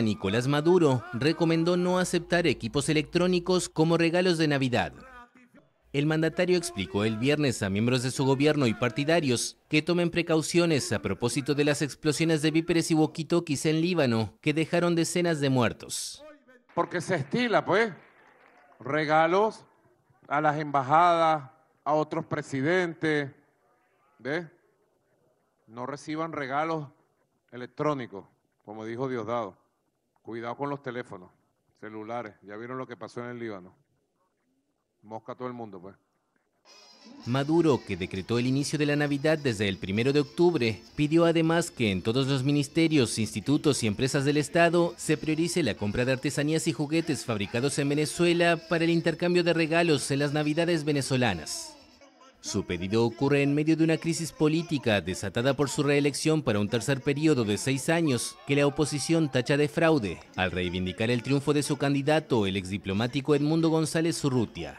Nicolás Maduro recomendó no aceptar equipos electrónicos como regalos de Navidad. El mandatario explicó el viernes a miembros de su gobierno y partidarios que tomen precauciones a propósito de las explosiones de víperes y walkie en Líbano que dejaron decenas de muertos. Porque se estila, pues, regalos a las embajadas, a otros presidentes. ¿Ves? No reciban regalos electrónicos, como dijo Diosdado. Cuidado con los teléfonos, celulares. Ya vieron lo que pasó en el Líbano. Mosca todo el mundo, pues. Maduro, que decretó el inicio de la Navidad desde el primero de octubre, pidió además que en todos los ministerios, institutos y empresas del Estado se priorice la compra de artesanías y juguetes fabricados en Venezuela para el intercambio de regalos en las Navidades venezolanas. Su pedido ocurre en medio de una crisis política desatada por su reelección para un tercer periodo de seis años que la oposición tacha de fraude al reivindicar el triunfo de su candidato, el exdiplomático Edmundo González Urrutia.